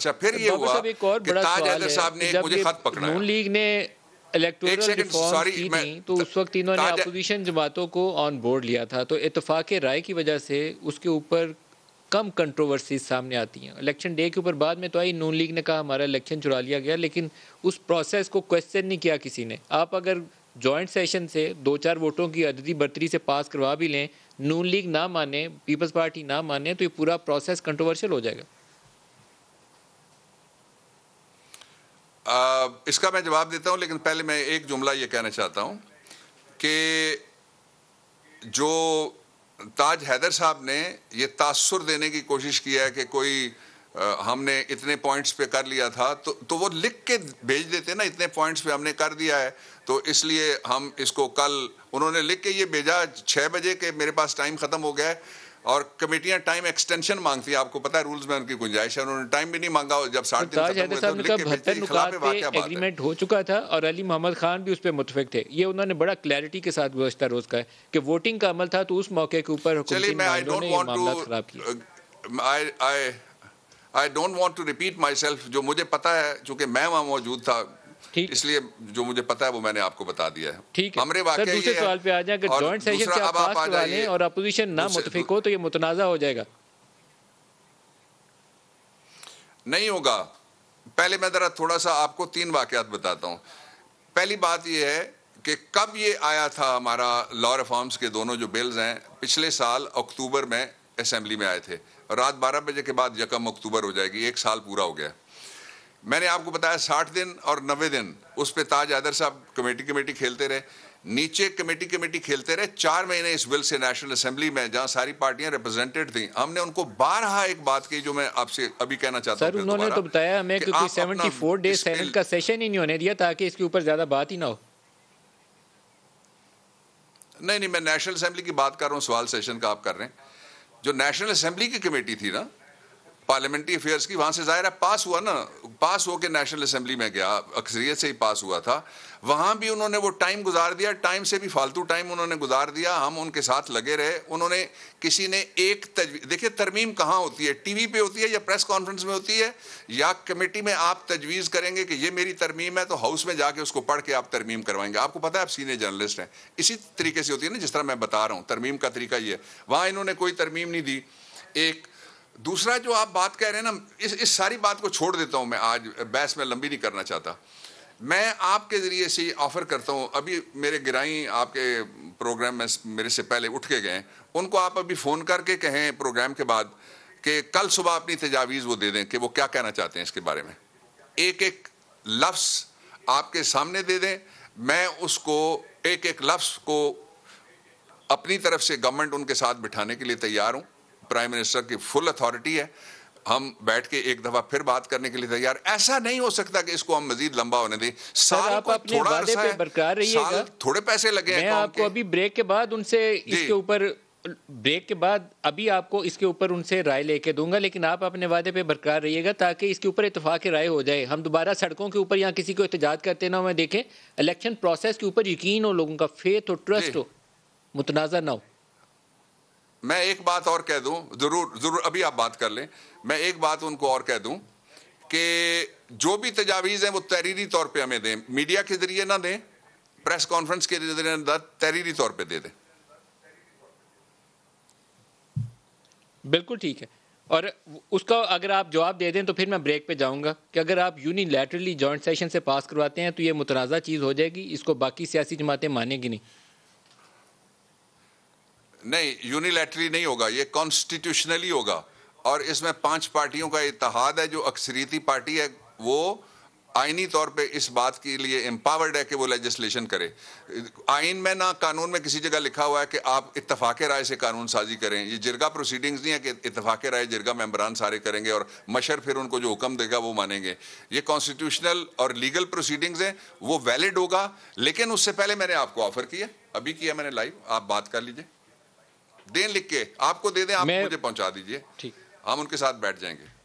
अच्छा फिर ये हुआ एक और बड़ा सवाल साहब ने मुझे खत पकड़ा नून लीग ने इलेक्टोरल रिफॉर्म की थी तो उस वक्त इन्होंने अपोजिशन जमातों को ऑन बोर्ड लिया था तो इतफाक़ राय की वजह से उसके ऊपर कम कंट्रोवर्सीज सामने आती हैं इलेक्शन डे के ऊपर बाद में तो आई नून लीग ने कहा हमारा इलेक्शन चुरा लिया गया लेकिन उस प्रोसेस को क्वेश्चन नहीं किया किसी ने आप अगर जॉइंट सेशन से दो चार वोटों की अदी बरतरी से पास करवा भी लें नून लीग ना माने पीपल्स पार्टी ना माने तो ये पूरा प्रोसेस कंट्रोवर्शियल हो जाएगा इसका मैं जवाब देता हूँ लेकिन पहले मैं एक जुमला ये कहना चाहता हूँ कि जो ताज हैदर साहब ने ये तासुर देने की कोशिश किया है कि कोई आ, हमने इतने पॉइंट्स पे कर लिया था तो तो वो लिख के भेज देते ना इतने पॉइंट्स पे हमने कर दिया है तो इसलिए हम इसको कल उन्होंने लिख के ये भेजा छः बजे के मेरे पास टाइम ख़त्म हो गया है और कमेटियां टाइम एक्सटेंशन मांगती है आपको पता है रूल्स में उनकी गुंजाइश है उन्होंने टाइम भी नहीं मांगा जब साठ दिन एग्रीमेंट हो चुका था और अली मोहम्मद खान भी उस पर मुतफिक थे ये उन्होंने बड़ा क्लैरिटी के साथ व्यवस्था रोज का है कि वोटिंग का अमल था तो उस मौके के ऊपर I don't want to repeat myself जो मुझे पता है चूंकि मैं वहाँ मौजूद था ठीक इसलिए जो मुझे पता है वो मैंने आपको बता दिया है ठीक है हमरे सर दूसरे सवाल पे आ जाए सेशन पास और अपोजिशन ना मुतफिक हो तो ये मुतनाज़ा हो जाएगा नहीं होगा पहले मैं ज़रा थोड़ा सा आपको तीन वाक्यात बताता हूँ पहली बात यह है कि कब ये आया था हमारा लॉ रिफॉर्म्स के दोनों जो बिल्स हैं पिछले साल अक्टूबर में असम्बली में आए थे रात बारह बजे के बाद यकम अक्टूबर हो जाएगी एक साल पूरा हो गया मैंने आपको बताया साठ दिन और नब्बे दिन उस पर ताज आदर साहब कमेटी कमेटी खेलते रहे नीचे कमेटी कमेटी खेलते रहे चार महीने इस बिल से नेशनल असेंबली में जहां सारी पार्टियां रिप्रेजेंटेड थी हमने उनको बारहा एक बात की जो मैं आपसे अभी कहना चाहता हूँ उन्होंने तो बताया हमें क्योंकि फोर डे सेनेट का सेशन ही नहीं होने दिया ताकि इसके ऊपर ज्यादा बात ही ना हो नहीं नहीं मैं नेशनल असेंबली की बात कर रहा हूँ सवाल सेशन का आप कर रहे हैं जो नेशनल असेंबली की कमेटी थी ना पार्लियामेंट्री अफेयर्स की वहाँ से जाहिर है पास हुआ ना पास होकर नेशनल असम्बली में गया अक्सरियत से ही पास हुआ था वहाँ भी उन्होंने वो टाइम गुजार दिया टाइम से भी फालतू टाइम उन्होंने गुजार दिया हम उनके साथ लगे रहे उन्होंने किसी ने एक तजवीज़ देखिए तरमीम कहाँ होती है टीवी पे होती है या प्रेस कॉन्फ्रेंस में होती है या कमेटी में आप तजवीज़ करेंगे कि ये मेरी तरमीम है तो हाउस में जाके उसको पढ़ के आप तरमीम करवाएंगे आपको पता है आप सीनियर जर्नलिस्ट हैं इसी तरीके से होती है ना जिस तरह मैं बता रहा हूँ तरमीम का तरीका ये है वहाँ इन्होंने कोई तरमीम नहीं दी एक दूसरा जो आप बात कह रहे हैं ना इस इस सारी बात को छोड़ देता हूँ मैं आज बहस में लंबी नहीं करना चाहता मैं आपके ज़रिए से ऑफ़र करता हूँ अभी मेरे गिराई आपके प्रोग्राम में मेरे से पहले उठ के गए उनको आप अभी फ़ोन करके कहें प्रोग्राम के बाद कि कल सुबह अपनी तजावीज़ वो दे दें कि वो क्या कहना चाहते हैं इसके बारे में एक एक लफ्स आपके सामने दे दें मैं उसको एक एक लफ्स को अपनी तरफ से गवर्नमेंट उनके साथ बिठाने के लिए तैयार हूँ प्राइम मिनिस्टर की फुल अथॉरिटी है हम बैठ के एक दफा फिर बात करने के लिए तैयार ऐसा नहीं हो सकता कि इसको हम मजीद लंबा होने दें साल आप अपने थोड़ा वादे पे बरकरार रहिएगा थोड़े पैसे लगे मैं आपको अभी ब्रेक के बाद उनसे इसके ऊपर ब्रेक के बाद अभी आपको इसके ऊपर उनसे राय लेके दूंगा लेकिन आप अपने वादे पे बरकरार रहिएगा ताकि इसके ऊपर इतफाक राय हो जाए हम दोबारा सड़कों के ऊपर या किसी को एहतजाज करते ना हमें देखें इलेक्शन प्रोसेस के ऊपर यकीन हो लोगों का फेथ हो ट्रस्ट हो मुतनाज़ा ना हो मैं एक बात और कह दूं ज़रूर ज़रूर अभी आप बात कर लें मैं एक बात उनको और कह दूं कि जो भी तजावीज़ हैं वो तहरीरी तौर पे हमें दें मीडिया के ज़रिए ना दें प्रेस कॉन्फ्रेंस के जरिए ना तहरीरी तौर पे दे दें बिल्कुल ठीक है और उसका अगर आप जवाब दे दें तो फिर मैं ब्रेक पे जाऊंगा कि अगर आप यूनिलैटरली जॉइंट सेशन से पास करवाते हैं तो ये मुतनाज़ा चीज़ हो जाएगी इसको बाकी सियासी जमातें मानेगी नहीं नहीं यूनिलैटरी नहीं होगा ये कॉन्स्टिट्यूशनली होगा और इसमें पांच पार्टियों का इतिहाद है जो अक्सरीती पार्टी है वो आइनी तौर पे इस बात के लिए एम्पावर्ड है कि वो लेजिस्लेशन करे आइन में ना कानून में किसी जगह लिखा हुआ है कि आप इतफाक़ राय से कानून साजी करें ये जिरगा प्रोसीडिंग्स नहीं है कि इतफाक़ राय जिरगा मेम्बरान सारे करेंगे और मशर फिर उनको जो हुक्म देगा वो मानेंगे ये कॉन्स्टिट्यूशनल और लीगल प्रोसीडिंग्स हैं वो वैलिड होगा लेकिन उससे पहले मैंने आपको ऑफ़र किया अभी किया मैंने लाइव आप बात कर लीजिए दें लिख के आपको दे दें आप मुझे पहुंचा दीजिए ठीक हम उनके साथ बैठ जाएंगे